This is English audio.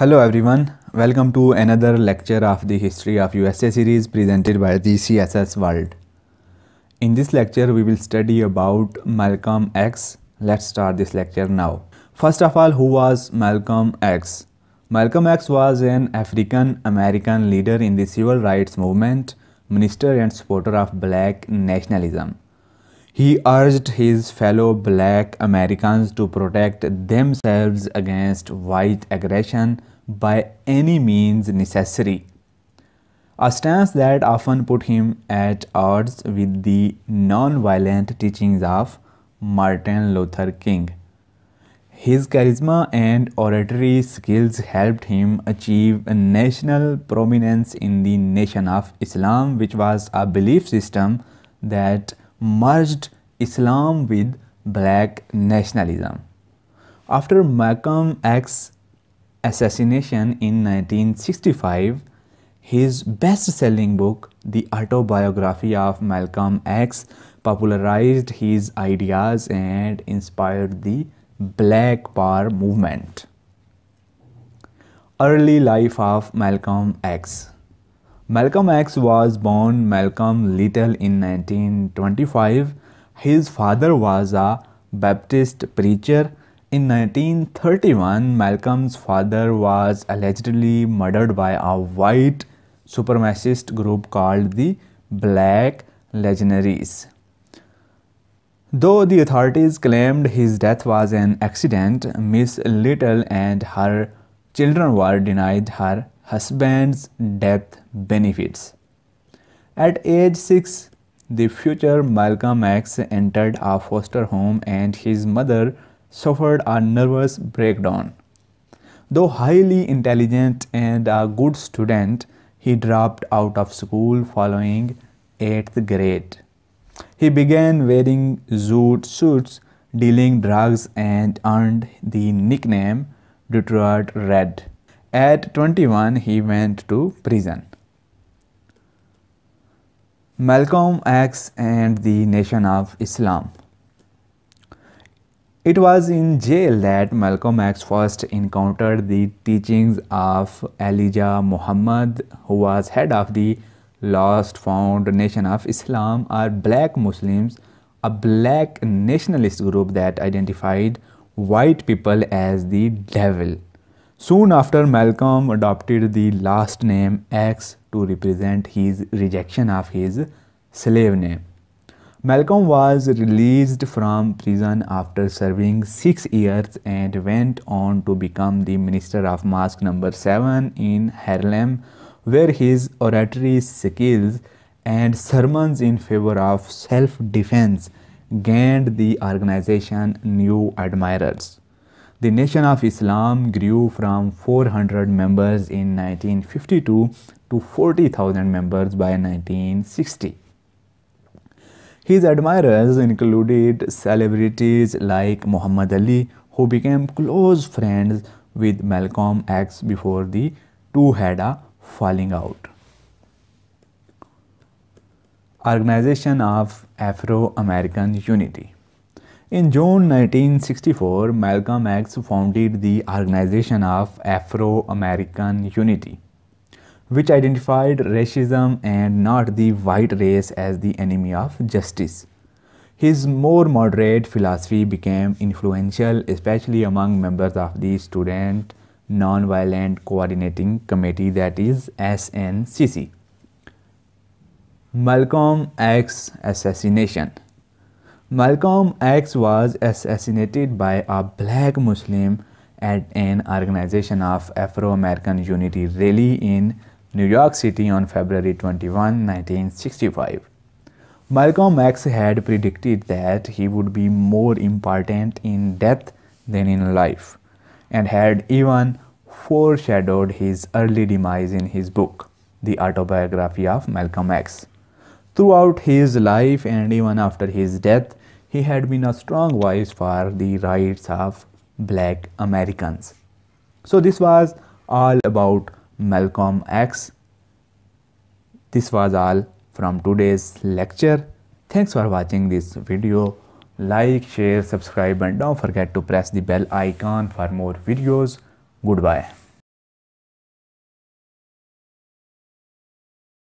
Hello everyone, welcome to another lecture of the History of USA series presented by the CSS World. In this lecture, we will study about Malcolm X. Let's start this lecture now. First of all, who was Malcolm X? Malcolm X was an African-American leader in the civil rights movement, minister and supporter of black nationalism. He urged his fellow black Americans to protect themselves against white aggression by any means necessary, a stance that often put him at odds with the non-violent teachings of Martin Luther King. His charisma and oratory skills helped him achieve national prominence in the Nation of Islam, which was a belief system that merged Islam with black nationalism. After Malcolm X's assassination in 1965, his best-selling book, The Autobiography of Malcolm X, popularized his ideas and inspired the Black Power movement. Early life of Malcolm X Malcolm X was born Malcolm Little in 1925. His father was a Baptist preacher. In 1931, Malcolm's father was allegedly murdered by a white supremacist group called the Black Legionaries. Though the authorities claimed his death was an accident, Miss Little and her children were denied her husband's death benefits. At age 6, the future Malcolm X entered a foster home and his mother suffered a nervous breakdown. Though highly intelligent and a good student, he dropped out of school following 8th grade. He began wearing zoot suits, dealing drugs and earned the nickname Detroit Red. At 21, he went to prison. Malcolm X and the Nation of Islam. It was in jail that Malcolm X first encountered the teachings of Elijah Muhammad, who was head of the Lost Found Nation of Islam, or Black Muslims, a black nationalist group that identified white people as the devil. Soon after, Malcolm adopted the last name X to represent his rejection of his slave name. Malcolm was released from prison after serving six years and went on to become the minister of mosque number 7 in Harlem, where his oratory skills and sermons in favor of self defense gained the organization new admirers. The Nation of Islam grew from 400 members in 1952 to 40,000 members by 1960. His admirers included celebrities like Muhammad Ali, who became close friends with Malcolm X before the two had a falling out. Organization of Afro American Unity in June 1964, Malcolm X founded the Organization of Afro American Unity, which identified racism and not the white race as the enemy of justice. His more moderate philosophy became influential, especially among members of the Student Nonviolent Coordinating Committee, that is SNCC. Malcolm X assassination Malcolm X was assassinated by a black Muslim at an organization of Afro American Unity rally in New York City on February 21, 1965. Malcolm X had predicted that he would be more important in death than in life, and had even foreshadowed his early demise in his book, The Autobiography of Malcolm X. Throughout his life and even after his death, he had been a strong voice for the rights of black Americans. So this was all about Malcolm X. This was all from today's lecture. Thanks for watching this video. Like, share, subscribe and don't forget to press the bell icon for more videos. Goodbye.